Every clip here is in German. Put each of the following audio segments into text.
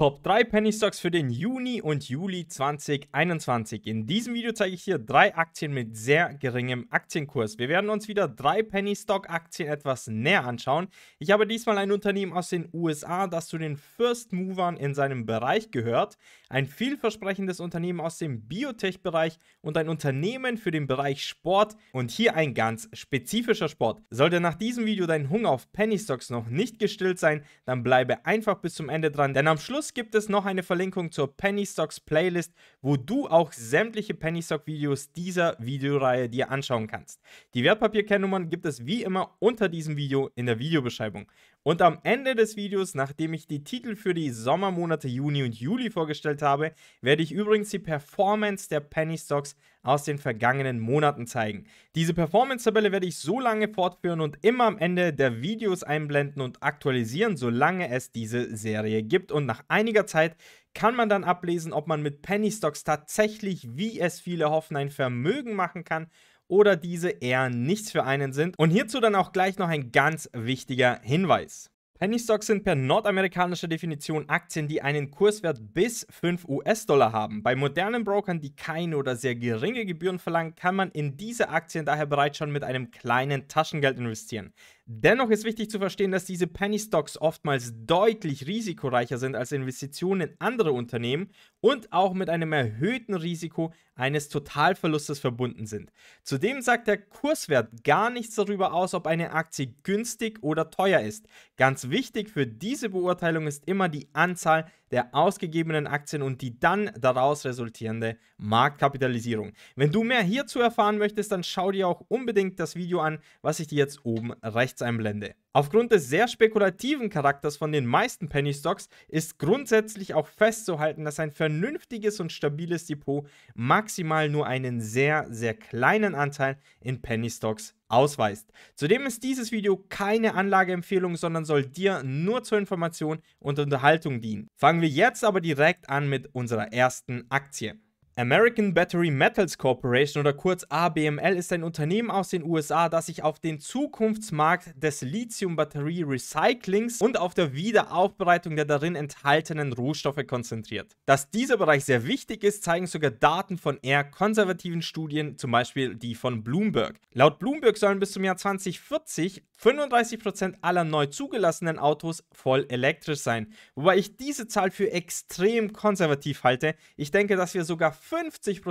Top 3 Penny Stocks für den Juni und Juli 2021. In diesem Video zeige ich dir drei Aktien mit sehr geringem Aktienkurs. Wir werden uns wieder drei Penny Stock Aktien etwas näher anschauen. Ich habe diesmal ein Unternehmen aus den USA, das zu den First Movern in seinem Bereich gehört, ein vielversprechendes Unternehmen aus dem Biotech-Bereich und ein Unternehmen für den Bereich Sport und hier ein ganz spezifischer Sport. Sollte nach diesem Video dein Hunger auf Penny Stocks noch nicht gestillt sein, dann bleibe einfach bis zum Ende dran, denn am Schluss gibt es noch eine Verlinkung zur Penny Stocks Playlist, wo du auch sämtliche Penny Stock Videos dieser Videoreihe dir anschauen kannst. Die Wertpapierkennnummern gibt es wie immer unter diesem Video in der Videobeschreibung. Und am Ende des Videos, nachdem ich die Titel für die Sommermonate Juni und Juli vorgestellt habe, werde ich übrigens die Performance der Penny Stocks aus den vergangenen Monaten zeigen. Diese Performance-Tabelle werde ich so lange fortführen und immer am Ende der Videos einblenden und aktualisieren, solange es diese Serie gibt. Und nach einiger Zeit kann man dann ablesen, ob man mit Penny Stocks tatsächlich, wie es viele hoffen, ein Vermögen machen kann oder diese eher nichts für einen sind. Und hierzu dann auch gleich noch ein ganz wichtiger Hinweis. Penny Stocks sind per nordamerikanischer Definition Aktien, die einen Kurswert bis 5 US-Dollar haben. Bei modernen Brokern, die keine oder sehr geringe Gebühren verlangen, kann man in diese Aktien daher bereits schon mit einem kleinen Taschengeld investieren. Dennoch ist wichtig zu verstehen, dass diese Penny Stocks oftmals deutlich risikoreicher sind als Investitionen in andere Unternehmen und auch mit einem erhöhten Risiko eines Totalverlustes verbunden sind. Zudem sagt der Kurswert gar nichts darüber aus, ob eine Aktie günstig oder teuer ist. Ganz wichtig für diese Beurteilung ist immer die Anzahl der ausgegebenen Aktien und die dann daraus resultierende Marktkapitalisierung. Wenn du mehr hierzu erfahren möchtest, dann schau dir auch unbedingt das Video an, was ich dir jetzt oben rechts einblende. Aufgrund des sehr spekulativen Charakters von den meisten Penny Stocks ist grundsätzlich auch festzuhalten, dass ein vernünftiges und stabiles Depot maximal nur einen sehr, sehr kleinen Anteil in Penny Stocks ausweist. Zudem ist dieses Video keine Anlageempfehlung, sondern soll dir nur zur Information und Unterhaltung dienen. Fangen wir jetzt aber direkt an mit unserer ersten Aktie. American Battery Metals Corporation oder kurz ABML ist ein Unternehmen aus den USA, das sich auf den Zukunftsmarkt des Lithium-Batterie-Recyclings und auf der Wiederaufbereitung der darin enthaltenen Rohstoffe konzentriert. Dass dieser Bereich sehr wichtig ist, zeigen sogar Daten von eher konservativen Studien, zum Beispiel die von Bloomberg. Laut Bloomberg sollen bis zum Jahr 2040 35% aller neu zugelassenen Autos voll elektrisch sein. Wobei ich diese Zahl für extrem konservativ halte. Ich denke, dass wir sogar 50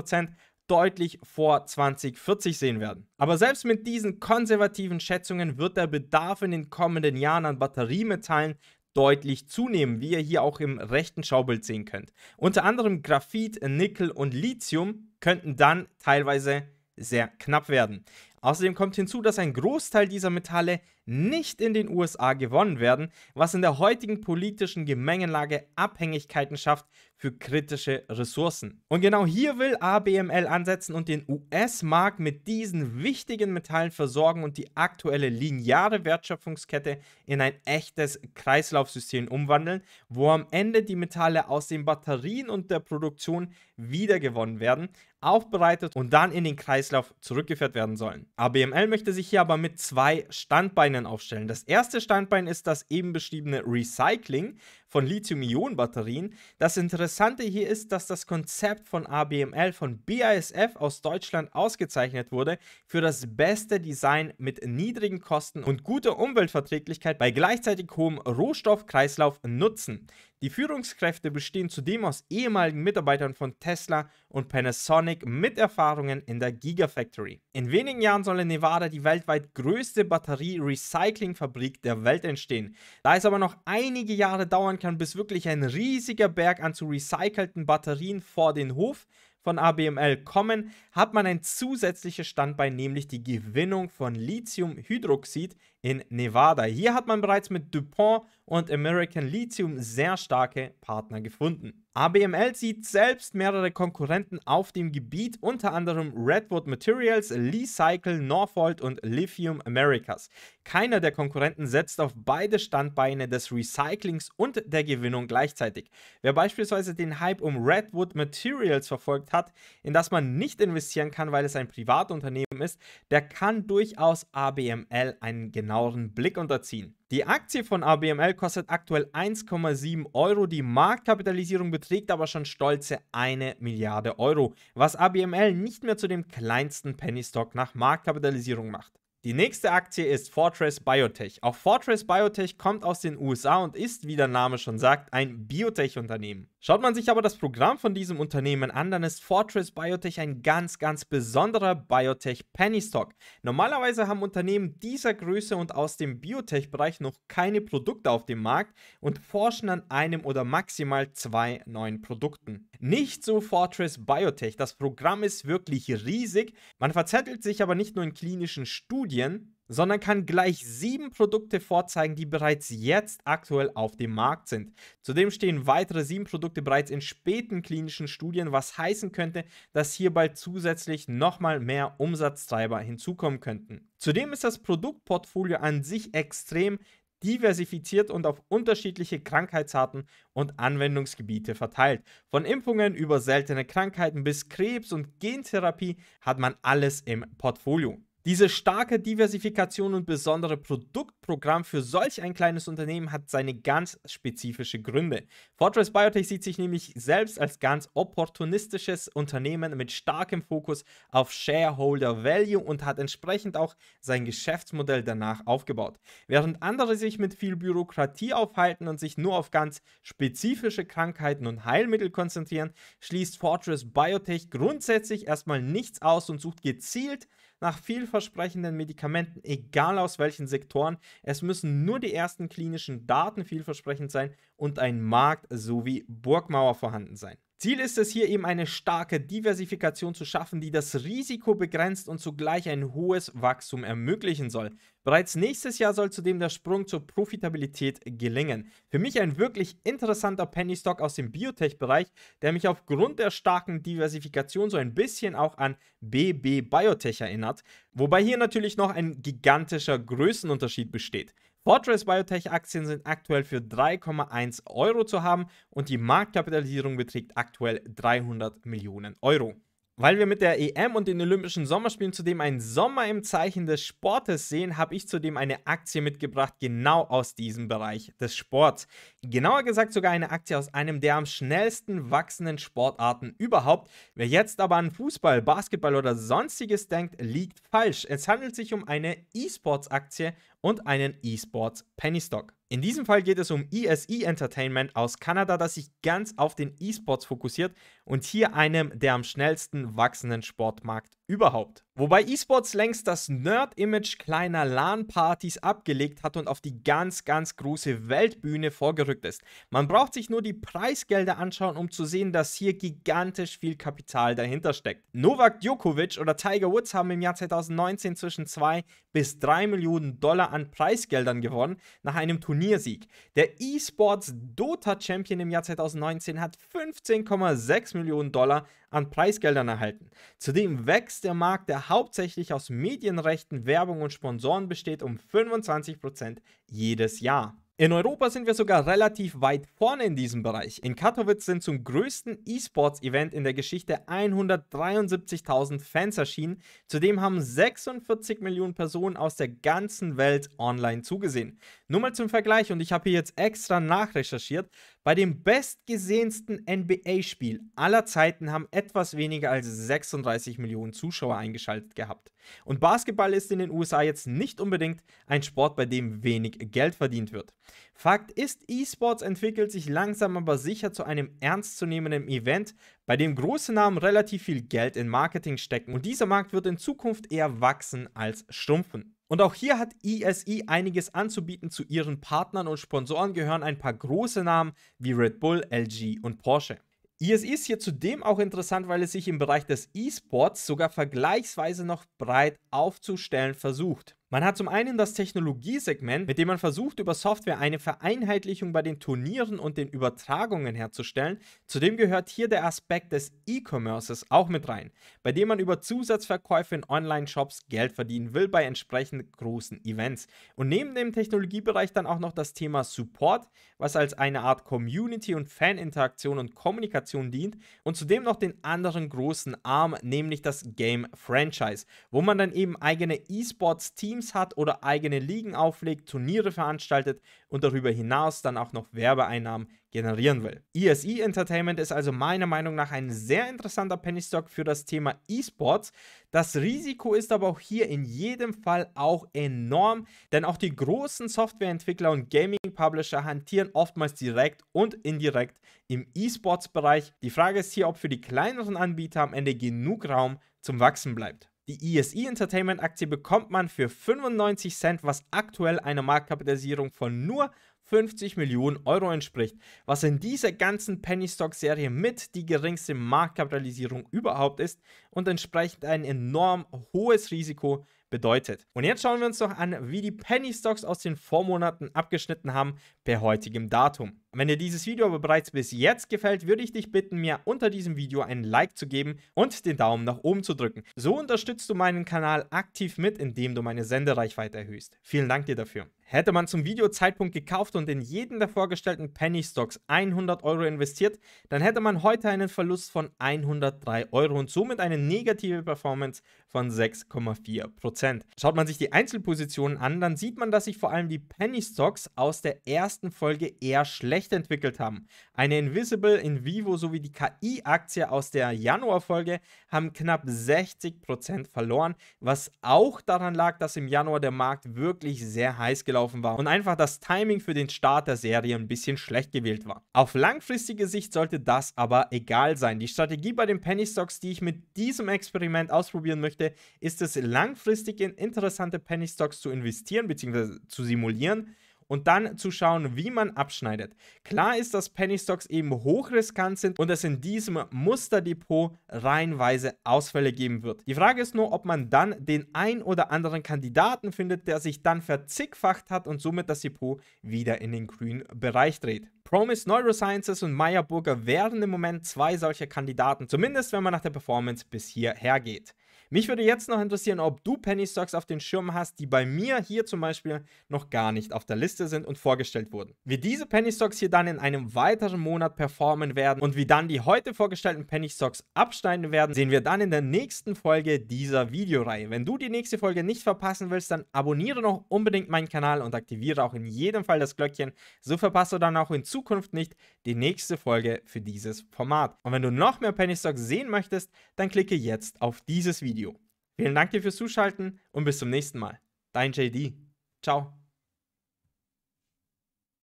deutlich vor 2040 sehen werden. Aber selbst mit diesen konservativen Schätzungen wird der Bedarf in den kommenden Jahren an Batteriemetallen deutlich zunehmen, wie ihr hier auch im rechten Schaubild sehen könnt. Unter anderem Graphit, Nickel und Lithium könnten dann teilweise sehr knapp werden. Außerdem kommt hinzu, dass ein Großteil dieser Metalle nicht in den USA gewonnen werden, was in der heutigen politischen Gemengelage Abhängigkeiten schafft für kritische Ressourcen. Und genau hier will ABML ansetzen und den US-Markt mit diesen wichtigen Metallen versorgen und die aktuelle lineare Wertschöpfungskette in ein echtes Kreislaufsystem umwandeln, wo am Ende die Metalle aus den Batterien und der Produktion wiedergewonnen werden, aufbereitet und dann in den Kreislauf zurückgeführt werden sollen. ABML möchte sich hier aber mit zwei Standbeinen Steinbeinen aufstellen. Das erste Standbein ist das eben beschriebene Recycling von Lithium-Ionen-Batterien. Das Interessante hier ist, dass das Konzept von ABML von BASF aus Deutschland ausgezeichnet wurde für das beste Design mit niedrigen Kosten und guter Umweltverträglichkeit bei gleichzeitig hohem Rohstoffkreislauf Nutzen. Die Führungskräfte bestehen zudem aus ehemaligen Mitarbeitern von Tesla und Panasonic mit Erfahrungen in der Gigafactory. In wenigen Jahren soll in Nevada die weltweit größte Batterie-Recycling-Fabrik der Welt entstehen. Da es aber noch einige Jahre dauern kann, bis wirklich ein riesiger Berg an zu recycelten Batterien vor den Hof von ABML kommen, hat man ein zusätzliches Standbein, nämlich die Gewinnung von Lithiumhydroxid in Nevada. Hier hat man bereits mit DuPont und American Lithium sehr starke Partner gefunden. ABML sieht selbst mehrere Konkurrenten auf dem Gebiet, unter anderem Redwood Materials, Lee Cycle, Norfolk und Lithium Americas. Keiner der Konkurrenten setzt auf beide Standbeine des Recyclings und der Gewinnung gleichzeitig. Wer beispielsweise den Hype um Redwood Materials verfolgt hat, in das man nicht investieren kann, weil es ein Privatunternehmen ist, der kann durchaus ABML einen genauen genaueren Blick unterziehen. Die Aktie von ABML kostet aktuell 1,7 Euro, die Marktkapitalisierung beträgt aber schon stolze 1 Milliarde Euro, was ABML nicht mehr zu dem kleinsten Penny Stock nach Marktkapitalisierung macht. Die nächste Aktie ist Fortress Biotech. Auch Fortress Biotech kommt aus den USA und ist, wie der Name schon sagt, ein Biotech-Unternehmen. Schaut man sich aber das Programm von diesem Unternehmen an, dann ist Fortress Biotech ein ganz, ganz besonderer Biotech Penny Stock. Normalerweise haben Unternehmen dieser Größe und aus dem Biotech-Bereich noch keine Produkte auf dem Markt und forschen an einem oder maximal zwei neuen Produkten. Nicht so Fortress Biotech. Das Programm ist wirklich riesig. Man verzettelt sich aber nicht nur in klinischen Studien, sondern kann gleich sieben Produkte vorzeigen, die bereits jetzt aktuell auf dem Markt sind. Zudem stehen weitere sieben Produkte bereits in späten klinischen Studien, was heißen könnte, dass hierbei zusätzlich nochmal mehr Umsatztreiber hinzukommen könnten. Zudem ist das Produktportfolio an sich extrem diversifiziert und auf unterschiedliche Krankheitsarten und Anwendungsgebiete verteilt. Von Impfungen über seltene Krankheiten bis Krebs und Gentherapie hat man alles im Portfolio. Diese starke Diversifikation und besondere Produktprogramm für solch ein kleines Unternehmen hat seine ganz spezifische Gründe. Fortress Biotech sieht sich nämlich selbst als ganz opportunistisches Unternehmen mit starkem Fokus auf Shareholder Value und hat entsprechend auch sein Geschäftsmodell danach aufgebaut. Während andere sich mit viel Bürokratie aufhalten und sich nur auf ganz spezifische Krankheiten und Heilmittel konzentrieren, schließt Fortress Biotech grundsätzlich erstmal nichts aus und sucht gezielt nach vielversprechenden Medikamenten, egal aus welchen Sektoren. Es müssen nur die ersten klinischen Daten vielversprechend sein und ein Markt sowie Burgmauer vorhanden sein. Ziel ist es hier eben eine starke Diversifikation zu schaffen, die das Risiko begrenzt und zugleich ein hohes Wachstum ermöglichen soll. Bereits nächstes Jahr soll zudem der Sprung zur Profitabilität gelingen. Für mich ein wirklich interessanter Penny Stock aus dem Biotech-Bereich, der mich aufgrund der starken Diversifikation so ein bisschen auch an BB Biotech erinnert, wobei hier natürlich noch ein gigantischer Größenunterschied besteht. Fortress Biotech Aktien sind aktuell für 3,1 Euro zu haben und die Marktkapitalisierung beträgt aktuell 300 Millionen Euro. Weil wir mit der EM und den Olympischen Sommerspielen zudem einen Sommer im Zeichen des Sportes sehen, habe ich zudem eine Aktie mitgebracht, genau aus diesem Bereich des Sports. Genauer gesagt sogar eine Aktie aus einem der am schnellsten wachsenden Sportarten überhaupt. Wer jetzt aber an Fußball, Basketball oder sonstiges denkt, liegt falsch. Es handelt sich um eine E-Sports-Aktie und einen E-Sports Penny Stock. In diesem Fall geht es um ESE Entertainment aus Kanada, das sich ganz auf den E-Sports fokussiert und hier einem der am schnellsten wachsenden Sportmarkt überhaupt. Wobei Esports längst das Nerd-Image kleiner LAN-Partys abgelegt hat und auf die ganz, ganz große Weltbühne vorgerückt ist. Man braucht sich nur die Preisgelder anschauen, um zu sehen, dass hier gigantisch viel Kapital dahinter steckt. Novak Djokovic oder Tiger Woods haben im Jahr 2019 zwischen 2 bis 3 Millionen Dollar an Preisgeldern gewonnen nach einem Turniersieg. Der Esports Dota Champion im Jahr 2019 hat 15,6 Millionen Millionen Dollar an Preisgeldern erhalten. Zudem wächst der Markt, der hauptsächlich aus Medienrechten, Werbung und Sponsoren besteht, um 25% jedes Jahr. In Europa sind wir sogar relativ weit vorne in diesem Bereich. In Katowice sind zum größten E-Sports-Event in der Geschichte 173.000 Fans erschienen. Zudem haben 46 Millionen Personen aus der ganzen Welt online zugesehen. Nur mal zum Vergleich, und ich habe hier jetzt extra nachrecherchiert, bei dem bestgesehensten NBA-Spiel aller Zeiten haben etwas weniger als 36 Millionen Zuschauer eingeschaltet gehabt. Und Basketball ist in den USA jetzt nicht unbedingt ein Sport, bei dem wenig Geld verdient wird. Fakt ist, E-Sports entwickelt sich langsam aber sicher zu einem ernstzunehmenden Event, bei dem große Namen relativ viel Geld in Marketing stecken und dieser Markt wird in Zukunft eher wachsen als schrumpfen. Und auch hier hat ESI einiges anzubieten. Zu ihren Partnern und Sponsoren gehören ein paar große Namen wie Red Bull, LG und Porsche. ESI ist hier zudem auch interessant, weil es sich im Bereich des E-Sports sogar vergleichsweise noch breit aufzustellen versucht. Man hat zum einen das Technologiesegment, mit dem man versucht, über Software eine Vereinheitlichung bei den Turnieren und den Übertragungen herzustellen. Zudem gehört hier der Aspekt des E-Commerces auch mit rein, bei dem man über Zusatzverkäufe in Online-Shops Geld verdienen will bei entsprechend großen Events. Und neben dem Technologiebereich dann auch noch das Thema Support, was als eine Art Community und Faninteraktion und Kommunikation dient. Und zudem noch den anderen großen Arm, nämlich das Game Franchise, wo man dann eben eigene E-Sports-Teams Teams hat oder eigene Ligen auflegt, Turniere veranstaltet und darüber hinaus dann auch noch Werbeeinnahmen generieren will. ESE Entertainment ist also meiner Meinung nach ein sehr interessanter Pennystock für das Thema E-Sports. Das Risiko ist aber auch hier in jedem Fall auch enorm, denn auch die großen Softwareentwickler und Gaming-Publisher hantieren oftmals direkt und indirekt im E-Sports-Bereich. Die Frage ist hier, ob für die kleineren Anbieter am Ende genug Raum zum Wachsen bleibt. Die ESE Entertainment Aktie bekommt man für 95 Cent, was aktuell einer Marktkapitalisierung von nur 50 Millionen Euro entspricht, was in dieser ganzen Penny Stock Serie mit die geringste Marktkapitalisierung überhaupt ist und entsprechend ein enorm hohes Risiko bedeutet. Und jetzt schauen wir uns noch an, wie die Penny Stocks aus den Vormonaten abgeschnitten haben per heutigem Datum. Wenn dir dieses Video aber bereits bis jetzt gefällt, würde ich dich bitten, mir unter diesem Video ein Like zu geben und den Daumen nach oben zu drücken. So unterstützt du meinen Kanal aktiv mit, indem du meine Sendereichweite erhöhst. Vielen Dank dir dafür. Hätte man zum Videozeitpunkt gekauft und in jeden der vorgestellten Penny Stocks 100 Euro investiert, dann hätte man heute einen Verlust von 103 Euro und somit eine negative Performance von 6,4%. Schaut man sich die Einzelpositionen an, dann sieht man, dass sich vor allem die Penny Stocks aus der ersten Folge eher schlecht echt entwickelt haben. Eine Invisible, in Vivo sowie die KI-Aktie aus der Januarfolge haben knapp 60% verloren, was auch daran lag, dass im Januar der Markt wirklich sehr heiß gelaufen war und einfach das Timing für den Start der Serie ein bisschen schlecht gewählt war. Auf langfristige Sicht sollte das aber egal sein. Die Strategie bei den Penny Stocks, die ich mit diesem Experiment ausprobieren möchte, ist es langfristig in interessante Penny Stocks zu investieren bzw. zu simulieren und dann zu schauen, wie man abschneidet. Klar ist, dass Penny Stocks eben hochriskant sind und es in diesem Musterdepot reihenweise Ausfälle geben wird. Die Frage ist nur, ob man dann den ein oder anderen Kandidaten findet, der sich dann verzickfacht hat und somit das Depot wieder in den grünen Bereich dreht. Promise Neurosciences und Meyerburger wären im Moment zwei solcher Kandidaten, zumindest wenn man nach der Performance bis hierher geht. Mich würde jetzt noch interessieren, ob du Penny Stocks auf den Schirm hast, die bei mir hier zum Beispiel noch gar nicht auf der Liste sind und vorgestellt wurden. Wie diese Penny Stocks hier dann in einem weiteren Monat performen werden und wie dann die heute vorgestellten Penny Stocks abschneiden werden, sehen wir dann in der nächsten Folge dieser Videoreihe. Wenn du die nächste Folge nicht verpassen willst, dann abonniere noch unbedingt meinen Kanal und aktiviere auch in jedem Fall das Glöckchen. So verpasst du dann auch in Zukunft nicht die nächste Folge für dieses Format. Und wenn du noch mehr Penny Stocks sehen möchtest, dann klicke jetzt auf dieses Video. Video. Vielen Dank dir fürs Zuschalten und bis zum nächsten Mal. Dein JD. Ciao.